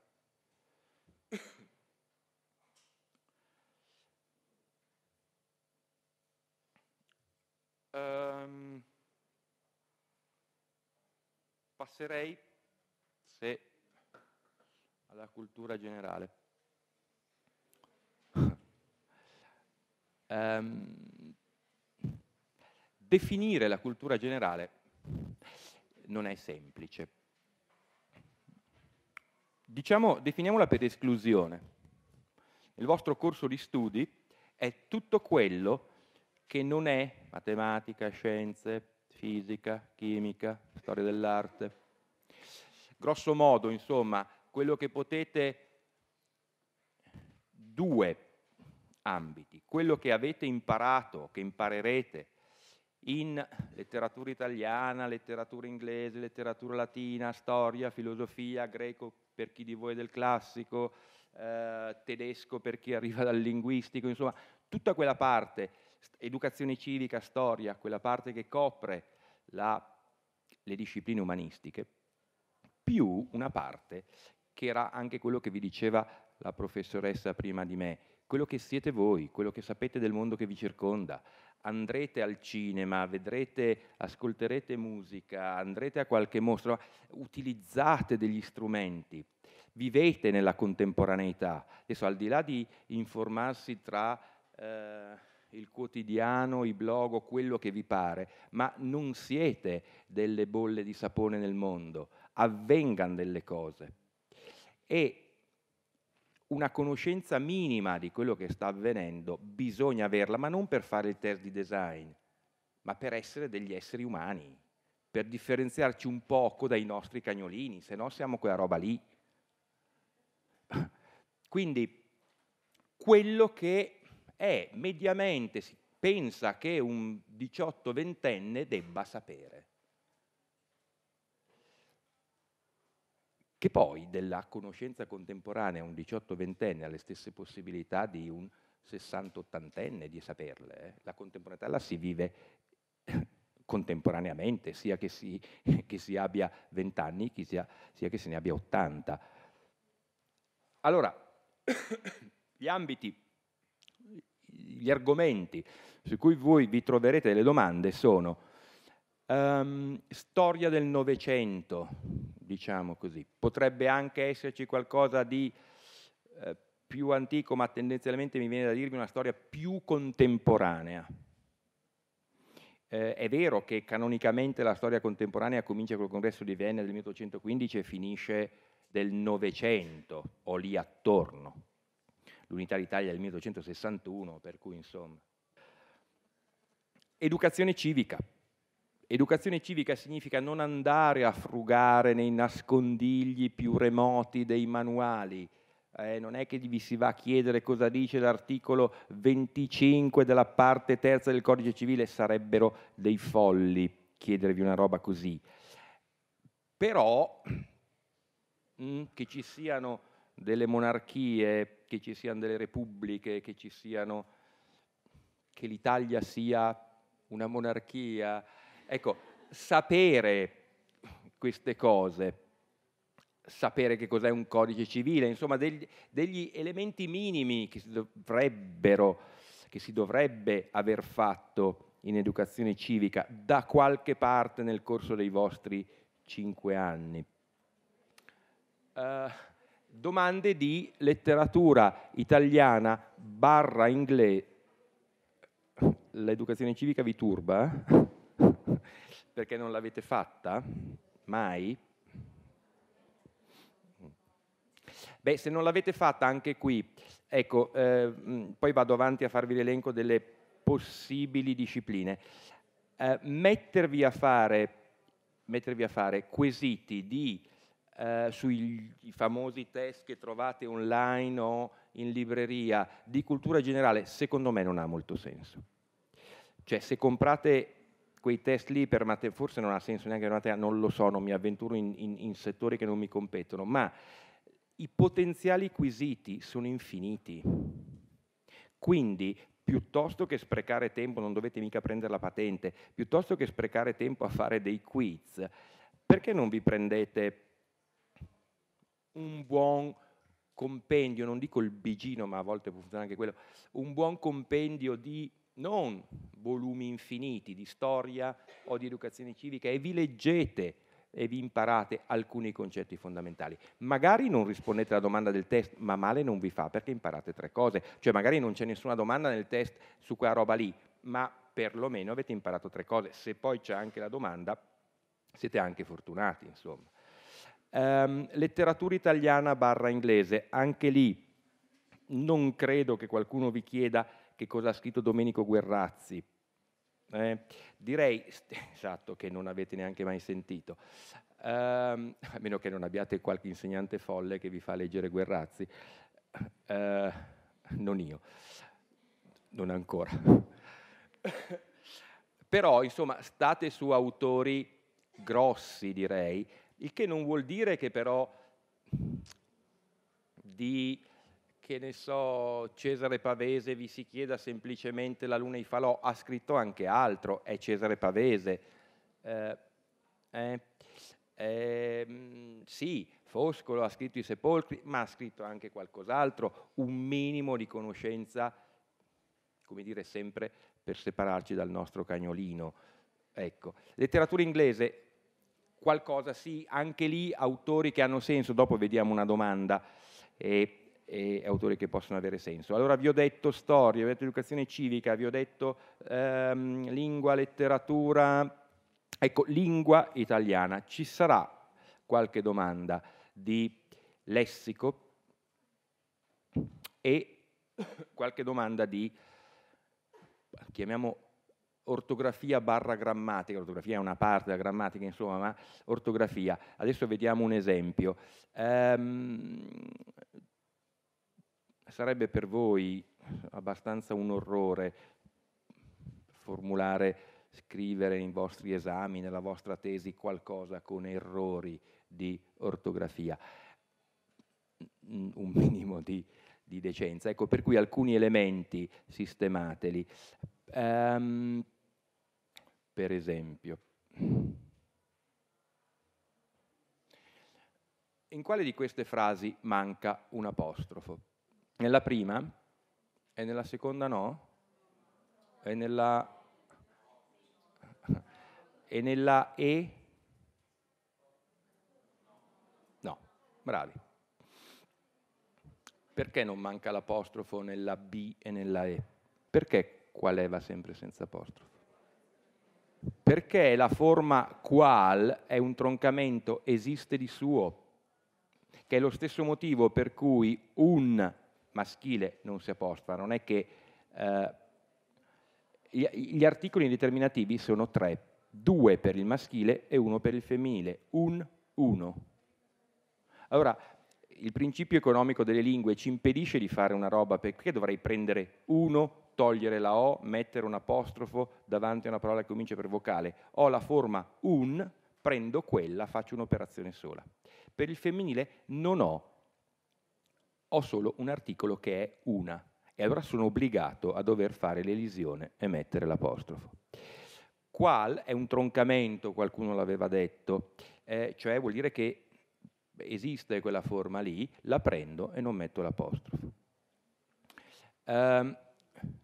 Um, passerei se alla cultura generale. Um, definire la cultura generale non è semplice. Diciamo, definiamola per esclusione. Il vostro corso di studi è tutto quello che non è matematica, scienze, fisica, chimica, storia dell'arte. Grosso modo, insomma, quello che potete due ambiti, quello che avete imparato, che imparerete in letteratura italiana, letteratura inglese, letteratura latina, storia, filosofia, greco per chi di voi è del classico, eh, tedesco per chi arriva dal linguistico, insomma, tutta quella parte educazione civica, storia, quella parte che copre la, le discipline umanistiche, più una parte che era anche quello che vi diceva la professoressa prima di me, quello che siete voi, quello che sapete del mondo che vi circonda. Andrete al cinema, vedrete, ascolterete musica, andrete a qualche mostro, utilizzate degli strumenti, vivete nella contemporaneità. Adesso al di là di informarsi tra... Eh, il quotidiano, i blog o quello che vi pare, ma non siete delle bolle di sapone nel mondo, avvengano delle cose. E una conoscenza minima di quello che sta avvenendo bisogna averla, ma non per fare il test di design, ma per essere degli esseri umani, per differenziarci un poco dai nostri cagnolini, se no siamo quella roba lì. <laughs> Quindi quello che è mediamente si pensa che un 18-ventenne debba sapere. Che poi della conoscenza contemporanea un 18-ventenne ha le stesse possibilità di un 60-80enne di saperle. Eh? La contemporaneità la si vive <coughs> contemporaneamente, sia che si, <coughs> che si abbia 20 anni, sia, sia che se ne abbia 80. Allora, <coughs> gli ambiti gli argomenti su cui voi vi troverete delle domande sono um, storia del Novecento, diciamo così. Potrebbe anche esserci qualcosa di eh, più antico, ma tendenzialmente mi viene da dirvi una storia più contemporanea. Eh, è vero che canonicamente la storia contemporanea comincia col congresso di Vienna del 1815 e finisce del Novecento o lì attorno l'unità d'Italia del 1861, per cui insomma. Educazione civica. Educazione civica significa non andare a frugare nei nascondigli più remoti dei manuali, eh, non è che vi si va a chiedere cosa dice l'articolo 25 della parte terza del codice civile, sarebbero dei folli chiedervi una roba così. Però mh, mm, che ci siano delle monarchie, che ci siano delle repubbliche, che ci siano che l'Italia sia una monarchia. Ecco, sapere queste cose, sapere che cos'è un codice civile, insomma degli, degli elementi minimi che si dovrebbero, che si dovrebbe aver fatto in educazione civica da qualche parte nel corso dei vostri cinque anni. Uh, domande di letteratura italiana barra inglese. L'educazione civica vi turba? Eh? Perché non l'avete fatta? Mai? Beh, se non l'avete fatta anche qui, ecco, eh, mm, poi vado avanti a farvi l'elenco delle possibili discipline. Eh, mettervi, a fare, mettervi, a fare, quesiti di eh, sui famosi test che trovate online o in libreria di cultura generale, secondo me non ha molto senso. Cioè se comprate quei test lì per materia, forse non ha senso neanche per materia, non lo so, non mi avventuro in, in, in settori che non mi competono, ma i potenziali quesiti sono infiniti. Quindi piuttosto che sprecare tempo, non dovete mica prendere la patente, piuttosto che sprecare tempo a fare dei quiz, perché non vi prendete un buon compendio, non dico il bigino, ma a volte può funzionare anche quello, un buon compendio di non volumi infiniti di storia o di educazione civica e vi leggete e vi imparate alcuni concetti fondamentali. Magari non rispondete alla domanda del test, ma male non vi fa perché imparate tre cose, cioè magari non c'è nessuna domanda nel test su quella roba lì, ma perlomeno avete imparato tre cose. Se poi c'è anche la domanda, siete anche fortunati, insomma. Um, letteratura italiana barra inglese, anche lì non credo che qualcuno vi chieda che cosa ha scritto Domenico Guerrazzi. Eh, direi, esatto, che non avete neanche mai sentito, um, a meno che non abbiate qualche insegnante folle che vi fa leggere Guerrazzi. Uh, eh, non io, non ancora. Però, insomma, state su autori grossi, direi, il che non vuol dire che però di, che ne so, Cesare Pavese vi si chieda semplicemente la luna e i falò, ha scritto anche altro, è Cesare Pavese. Eh, eh, eh, sì, Foscolo ha scritto i sepolcri, ma ha scritto anche qualcos'altro, un minimo di conoscenza, come dire sempre, per separarci dal nostro cagnolino. Ecco, letteratura inglese qualcosa, sì, anche lì autori che hanno senso, dopo vediamo una domanda, e, e autori che possono avere senso. Allora vi ho detto storia, vi ho detto educazione civica, vi ho detto ehm, lingua, letteratura, ecco, lingua italiana. Ci sarà qualche domanda di lessico e qualche domanda di, chiamiamo ortografia barra grammatica, ortografia è una parte della grammatica insomma, ma ortografia. Adesso vediamo un esempio. Ehm, sarebbe per voi abbastanza un orrore formulare, scrivere nei vostri esami, nella vostra tesi qualcosa con errori di ortografia, un minimo di, di decenza. Ecco, per cui alcuni elementi sistemateli. Um, per esempio. In quale di queste frasi manca un apostrofo? Nella prima? E nella seconda no? E nella... E nella E? No, bravi. Perché non manca l'apostrofo nella B e nella E? Perché qual è va sempre senza apostrofo? perché la forma qual è un troncamento, esiste di suo, che è lo stesso motivo per cui un maschile non si apostrofa, non è che eh, gli articoli indeterminativi sono tre, due per il maschile e uno per il femminile, un, uno. Allora, il principio economico delle lingue ci impedisce di fare una roba, perché dovrei prendere uno, togliere la O, mettere un apostrofo davanti a una parola che comincia per vocale. Ho la forma un, prendo quella, faccio un'operazione sola. Per il femminile non ho, ho solo un articolo che è una e allora sono obbligato a dover fare l'elisione e mettere l'apostrofo. Qual è un troncamento, qualcuno l'aveva detto, eh, cioè vuol dire che esiste quella forma lì, la prendo e non metto l'apostrofo. Um,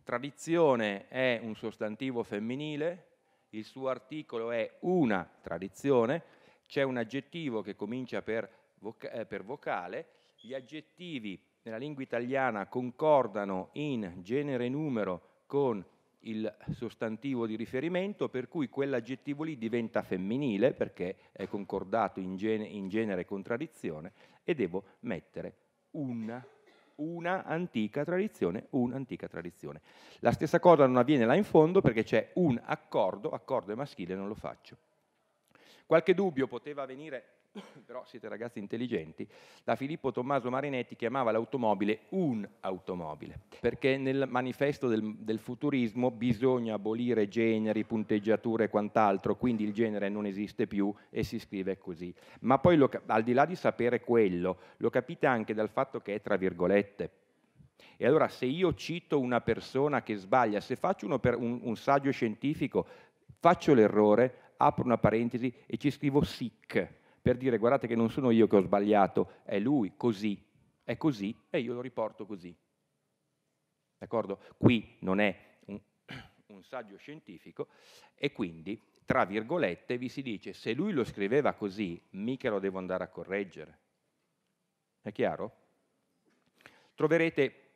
tradizione è un sostantivo femminile, il suo articolo è una tradizione, c'è un aggettivo che comincia per, voca- eh, per vocale, gli aggettivi nella lingua italiana concordano in genere e numero con il sostantivo di riferimento, per cui quell'aggettivo lì diventa femminile perché è concordato in, gen- in genere con tradizione e devo mettere una tradizione una antica tradizione, un'antica tradizione. La stessa cosa non avviene là in fondo perché c'è un accordo, accordo è maschile, non lo faccio. Qualche dubbio poteva venire <coughs> però siete ragazzi intelligenti, da Filippo Tommaso Marinetti chiamava l'automobile un'automobile, perché nel manifesto del, del, futurismo bisogna abolire generi, punteggiature e quant'altro, quindi il genere non esiste più e si scrive così. Ma poi lo, al di là di sapere quello, lo capite anche dal fatto che è tra virgolette. E allora se io cito una persona che sbaglia, se faccio un, un, un saggio scientifico, faccio l'errore, apro una parentesi e ci scrivo sic per dire guardate che non sono io che ho sbagliato, è lui così, è così e io lo riporto così. D'accordo? Qui non è un, <clears throat> un saggio scientifico e quindi, tra virgolette, vi si dice se lui lo scriveva così, mica lo devo andare a correggere. È chiaro? Troverete,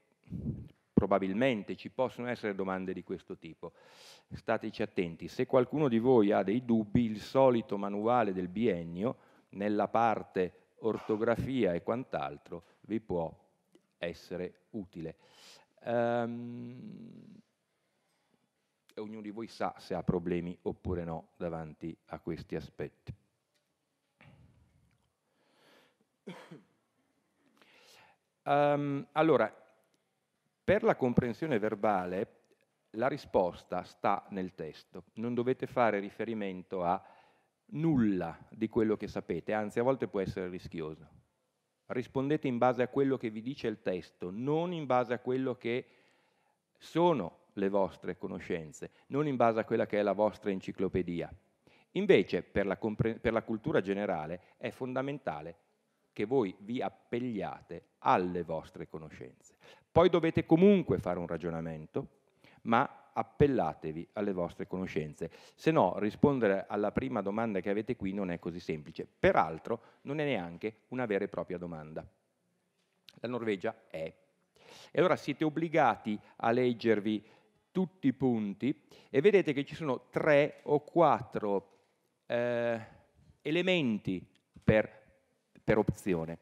probabilmente ci possono essere domande di questo tipo. Stateci attenti, se qualcuno di voi ha dei dubbi, il solito manuale del biennio nella parte ortografia e quant'altro vi può essere utile. Um, ognuno di voi sa se ha problemi oppure no davanti a questi aspetti. Um, allora, per la comprensione verbale la risposta sta nel testo, non dovete fare riferimento a nulla di quello che sapete, anzi a volte può essere rischioso. Rispondete in base a quello che vi dice il testo, non in base a quello che sono le vostre conoscenze, non in base a quella che è la vostra enciclopedia. Invece, per la, compre- per la cultura generale, è fondamentale che voi vi appelliate alle vostre conoscenze. Poi dovete comunque fare un ragionamento, ma appellatevi alle vostre conoscenze, se no rispondere alla prima domanda che avete qui non è così semplice, peraltro non è neanche una vera e propria domanda. La Norvegia è. E allora siete obbligati a leggervi tutti i punti e vedete che ci sono tre o quattro eh, elementi per, per opzione.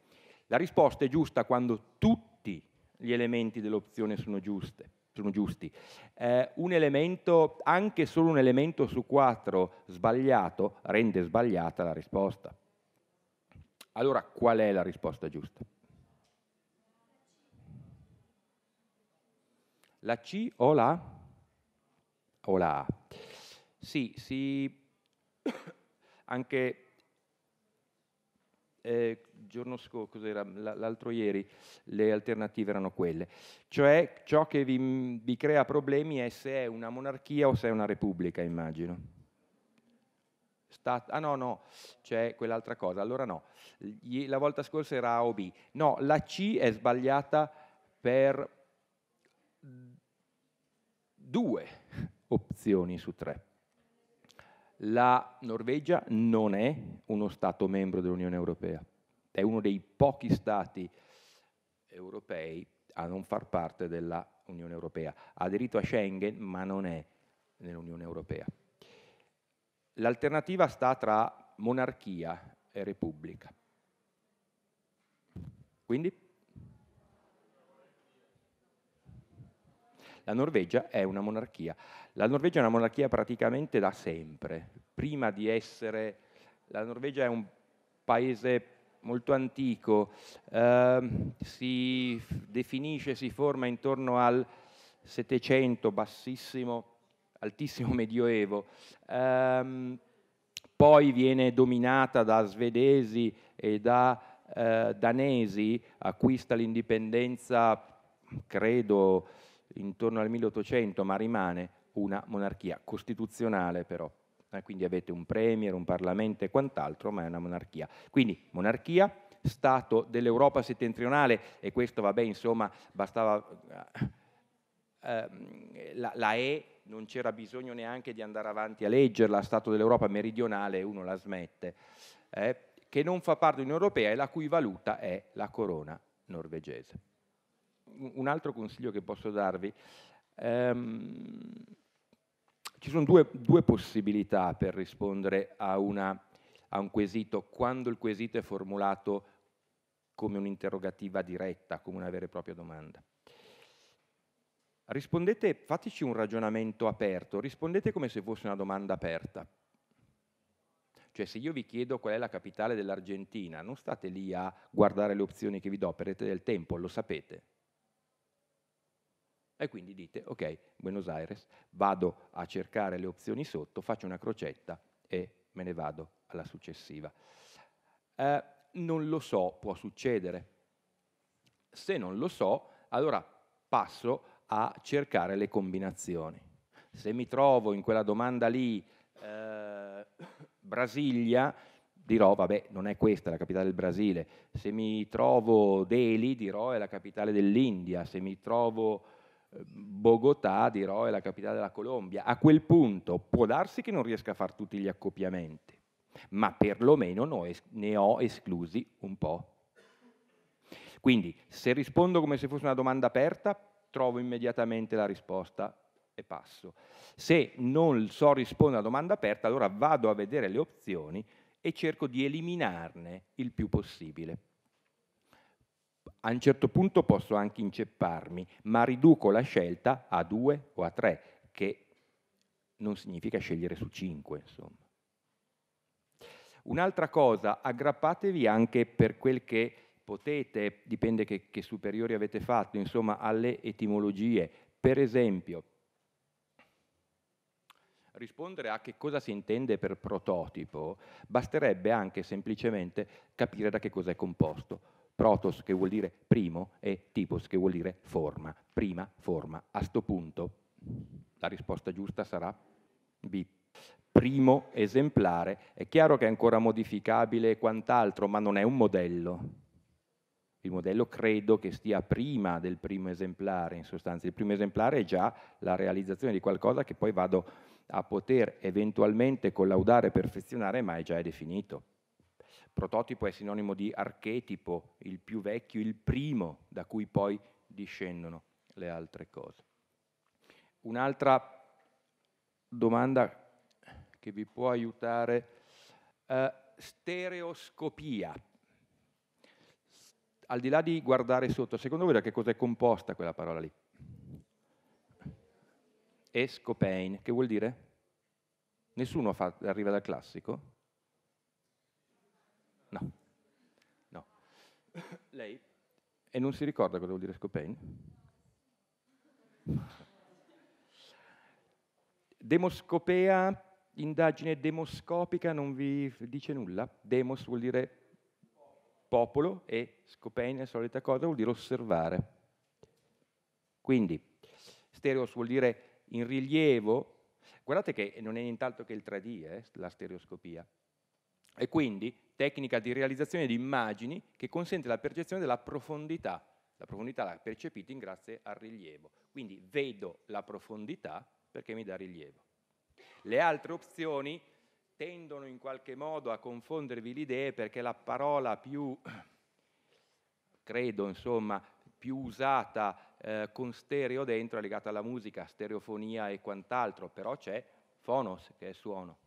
La risposta è giusta quando tutti gli elementi dell'opzione sono giuste sono giusti, eh, un elemento, anche solo un elemento su quattro sbagliato rende sbagliata la risposta. Allora qual è la risposta giusta? La C o la O la A? Sì, sì, <coughs> anche eh, giorno scorso, l'altro ieri, le alternative erano quelle. Cioè ciò che vi, vi crea problemi è se è una monarchia o se è una repubblica, immagino ah no, no, c'è quell'altra cosa, allora no. La volta scorsa era A o B. No, la C è sbagliata per due opzioni su tre. La Norvegia non è uno Stato membro dell'Unione Europea, è uno dei pochi Stati europei a non far parte dell'Unione Europea. Ha aderito a Schengen, ma non è nell'Unione Europea. L'alternativa sta tra monarchia e repubblica. Quindi? La Norvegia è una monarchia. La Norvegia è una monarchia praticamente da sempre, prima di essere... La Norvegia è un paese molto antico, eh, si definisce, si forma intorno al 700, bassissimo, altissimo <laughs> medioevo, eh, poi viene dominata da svedesi e da eh, danesi, acquista l'indipendenza, credo, intorno al 1800, ma rimane una monarchia costituzionale però. Eh, quindi avete un premier, un parlamento e quant'altro, ma è una monarchia. Quindi monarchia, Stato dell'Europa settentrionale, e questo vabbè, insomma, bastava... Eh, ehm, la, la E non c'era bisogno neanche di andare avanti a leggerla, Stato dell'Europa meridionale, uno la smette, eh, che non fa parte dell'Unione Europea e la cui valuta è la corona norvegese. Un altro consiglio che posso darvi, ehm, ci sono due, due possibilità per rispondere a, una, a un quesito quando il quesito è formulato come un'interrogativa diretta, come una vera e propria domanda. Rispondete, fateci un ragionamento aperto, rispondete come se fosse una domanda aperta. Cioè se io vi chiedo qual è la capitale dell'Argentina, non state lì a guardare le opzioni che vi do, perdete del tempo, lo sapete. E quindi dite, ok, Buenos Aires, vado a cercare le opzioni sotto, faccio una crocetta e me ne vado alla successiva. Eh, non lo so, può succedere. Se non lo so, allora passo a cercare le combinazioni. Se mi trovo in quella domanda lì, eh, Brasilia, dirò, vabbè, non è questa la capitale del Brasile. Se mi trovo Delhi, dirò è la capitale dell'India. Se mi trovo Bogotà, dirò, è la capitale della Colombia. A quel punto può darsi che non riesca a fare tutti gli accoppiamenti, ma perlomeno ne ho esclusi un po'. Quindi, se rispondo come se fosse una domanda aperta, trovo immediatamente la risposta e passo. Se non so rispondere alla domanda aperta, allora vado a vedere le opzioni e cerco di eliminarne il più possibile. A un certo punto posso anche incepparmi, ma riduco la scelta a due o a tre, che non significa scegliere su cinque, insomma. Un'altra cosa, aggrappatevi anche per quel che potete, dipende che, che superiori avete fatto, insomma, alle etimologie. Per esempio, rispondere a che cosa si intende per prototipo, basterebbe anche semplicemente capire da che cosa è composto protos che vuol dire primo e tipos che vuol dire forma, prima forma. A sto punto la risposta giusta sarà B. Primo esemplare, è chiaro che è ancora modificabile e quant'altro, ma non è un modello. Il modello credo che stia prima del primo esemplare, in sostanza. Il primo esemplare è già la realizzazione di qualcosa che poi vado a poter eventualmente collaudare perfezionare, ma è già definito. Prototipo è sinonimo di archetipo, il più vecchio, il primo da cui poi discendono le altre cose. Un'altra domanda che vi può aiutare, eh, stereoscopia. Al di là di guardare sotto, secondo voi da che cosa è composta quella parola lì? Escopein, che vuol dire? Nessuno fa, arriva dal classico? No. no. Lei? E non si ricorda cosa vuol dire Scopain? Demoscopea, indagine demoscopica, non vi dice nulla. Demos vuol dire popolo e scopein è la solita cosa, vuol dire osservare. Quindi, stereos vuol dire in rilievo, guardate che non è nient'altro che il 3D, eh, la stereoscopia. E quindi tecnica di realizzazione di immagini che consente la percezione della profondità. La profondità la percepite grazie al rilievo. Quindi vedo la profondità perché mi dà rilievo. Le altre opzioni tendono in qualche modo a confondervi le idee perché la parola più, <clears throat> credo insomma, più usata eh, con stereo dentro è legata alla musica, stereofonia e quant'altro, però c'è fonos che è suono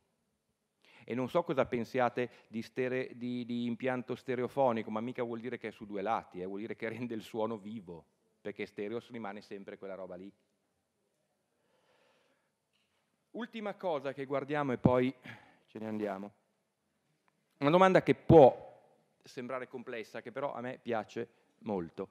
e non so cosa pensiate di, stere, di, di impianto stereofonico, ma mica vuol dire che è su due lati, eh, vuol dire che rende il suono vivo, perché stereo rimane sempre quella roba lì. Ultima cosa che guardiamo e poi ce ne andiamo. Una domanda che può sembrare complessa, che però a me piace molto,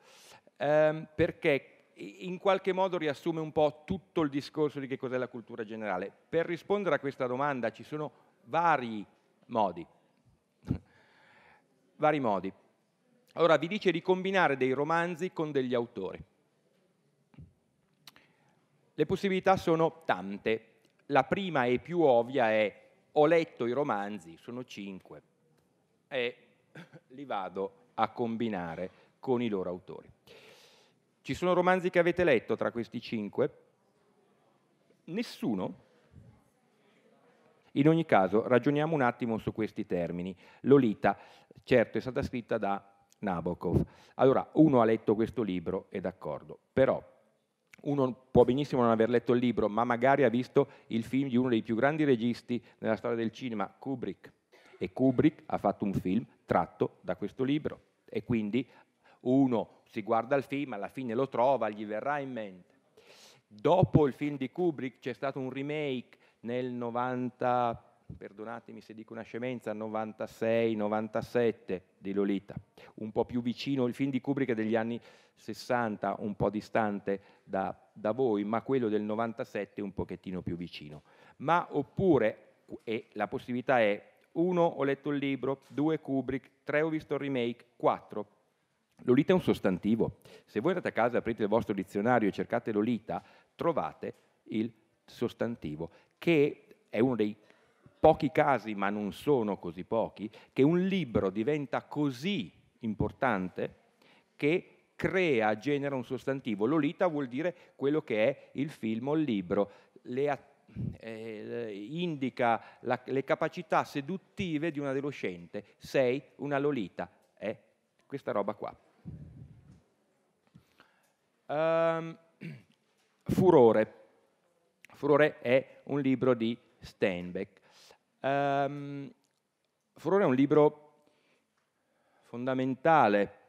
ehm, perché in qualche modo riassume un po' tutto il discorso di che cos'è la cultura generale. Per rispondere a questa domanda ci sono vari modi. <laughs> vari modi. Allora vi dice di combinare dei romanzi con degli autori. Le possibilità sono tante. La prima e più ovvia è ho letto i romanzi, sono cinque, e <laughs> li vado a combinare con i loro autori. Ci sono romanzi che avete letto tra questi cinque? Nessuno? In ogni caso, ragioniamo un attimo su questi termini. Lolita, certo, è stata scritta da Nabokov. Allora, uno ha letto questo libro, è d'accordo, però uno può benissimo non aver letto il libro, ma magari ha visto il film di uno dei più grandi registi nella storia del cinema, Kubrick. E Kubrick ha fatto un film tratto da questo libro. E quindi uno si guarda il film, alla fine lo trova, gli verrà in mente. Dopo il film di Kubrick c'è stato un remake nel 90, perdonatemi se dico una scemenza, 96-97 di Lolita, un po' più vicino, il film di Kubrick è degli anni 60, un po' distante da, da voi, ma quello del 97 un pochettino più vicino. Ma oppure, e la possibilità è, uno, ho letto il libro, due, Kubrick, tre, ho visto il remake, quattro, Lolita è un sostantivo. Se voi andate a casa, aprite il vostro dizionario e cercate Lolita, trovate il sostantivo che è uno dei pochi casi, ma non sono così pochi, che un libro diventa così importante che crea, genera un sostantivo. Lolita vuol dire quello che è il film o il libro, le, eh, indica la, le capacità seduttive di un adolescente. Sei una Lolita, è eh? questa roba qua. Um, furore. Furore è un libro di Steinbeck. Um, Furore è un libro fondamentale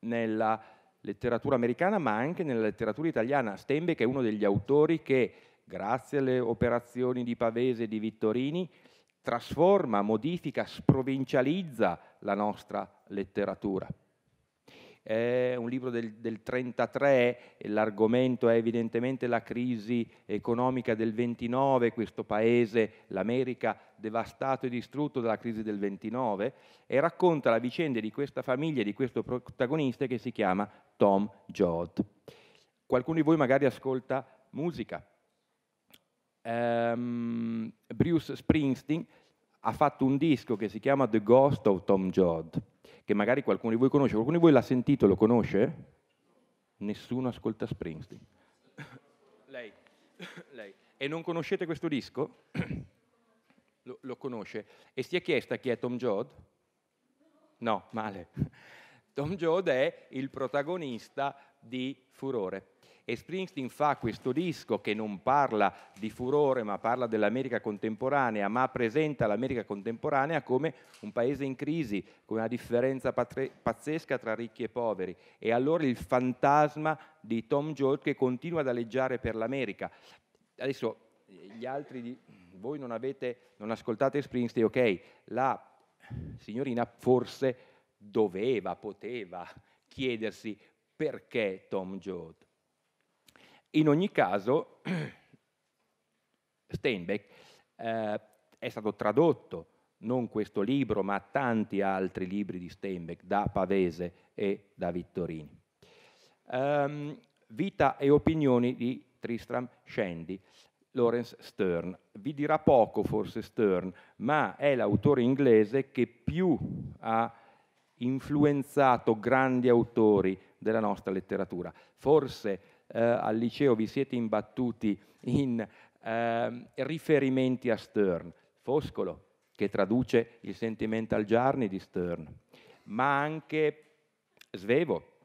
nella letteratura americana, ma anche nella letteratura italiana. Steinbeck è uno degli autori che, grazie alle operazioni di Pavese e di Vittorini, trasforma, modifica, sprovincializza la nostra letteratura è un libro del, 1933, l'argomento è evidentemente la crisi economica del 29, questo paese, l'America, devastato e distrutto dalla crisi del 29, e racconta la vicenda di questa famiglia, di questo protagonista che si chiama Tom Jodd. Qualcuno di voi magari ascolta musica. Um, Bruce Springsteen ha fatto un disco che si chiama The Ghost of Tom Jodd che magari qualcuno di voi conosce, qualcuno di voi l'ha sentito, lo conosce? Nessuno ascolta Springsteen. lei, lei. E non conoscete questo disco? lo, lo conosce. E si è chiesta chi è Tom Jodd? No, male. Tom Jodd è il protagonista di Furore. E Springsteen fa questo disco che non parla di furore, ma parla dell'America contemporanea, ma presenta l'America contemporanea come un paese in crisi, con una differenza patre- pazzesca tra ricchi e poveri. E allora il fantasma di Tom Jolt che continua ad aleggiare per l'America. Adesso gli altri di voi non, avete, non ascoltate Springsteen, ok, la signorina forse doveva, poteva chiedersi perché Tom Joad. In ogni caso, <clears throat> Steinbeck eh, è stato tradotto, non questo libro, ma tanti altri libri di Steinbeck, da Pavese e da Vittorini. Um, vita e opinioni di Tristram Shandy. Lawrence Stern. Vi dirà poco forse Stern, ma è l'autore inglese che più ha influenzato grandi autori della nostra letteratura. Forse eh, al liceo vi siete imbattuti in eh, riferimenti a Stern, Foscolo, che traduce il Sentimental Journey di Stern, ma anche Svevo,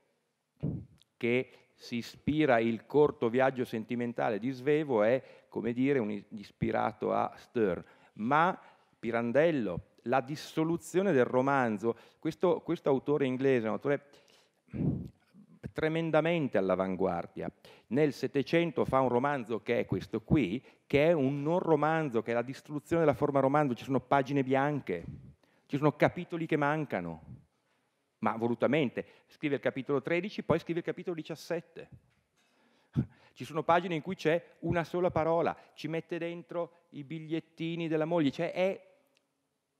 che si ispira il corto viaggio sentimentale di Svevo, è come dire un ispirato a Stern, ma Pirandello, la dissoluzione del romanzo, questo, questo autore inglese, un autore tremendamente all'avanguardia. Nel Settecento fa un romanzo che è questo qui, che è un non romanzo, che è la distruzione della forma romanzo, ci sono pagine bianche, ci sono capitoli che mancano, ma volutamente. Scrive il capitolo 13, poi scrive il capitolo 17. <laughs> Ci sono pagine in cui c'è una sola parola, ci mette dentro i bigliettini della moglie, cioè è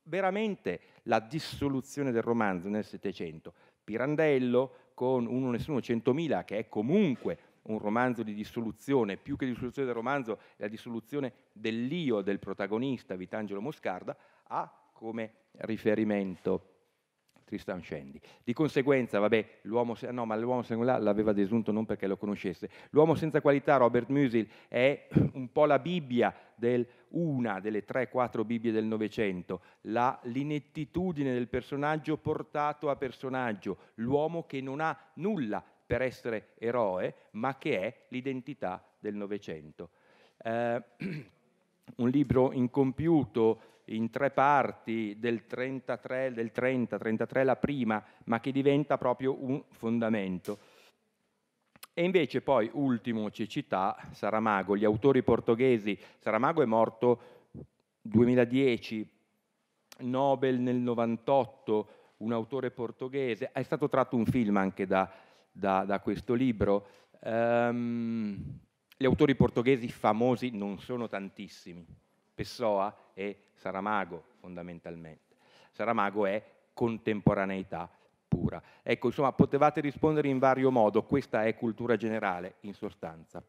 veramente la dissoluzione del romanzo nel Settecento. Pirandello, con Uno Nessuno 100.000, che è comunque un romanzo di dissoluzione, più che dissoluzione del romanzo, la dissoluzione dell'io del protagonista Vitangelo Moscarda, ha come riferimento Transcendi. Di conseguenza, vabbè, l'uomo, no, ma l'uomo singolare l'aveva desunto non perché lo conoscesse. L'uomo senza qualità, Robert Musil, è <clears throat> un po' la Bibbia del una delle 3-4 Bibbie del Novecento, l'inettitudine del personaggio portato a personaggio, l'uomo che non ha nulla per essere eroe, ma che è l'identità del Novecento. Eh, <clears throat> un libro incompiuto in tre parti del 33, del 30, 33 la prima, ma che diventa proprio un fondamento. E invece poi, ultimo, cecità, Saramago, gli autori portoghesi, Saramago è morto 2010, Nobel nel 98, un autore portoghese, è stato tratto un film anche da, da, da questo libro. Um, gli autori portoghesi famosi non sono tantissimi, Pessoa e Saramago fondamentalmente. Saramago è contemporaneità pura. Ecco, insomma, potevate rispondere in vario modo, questa è cultura generale in sostanza.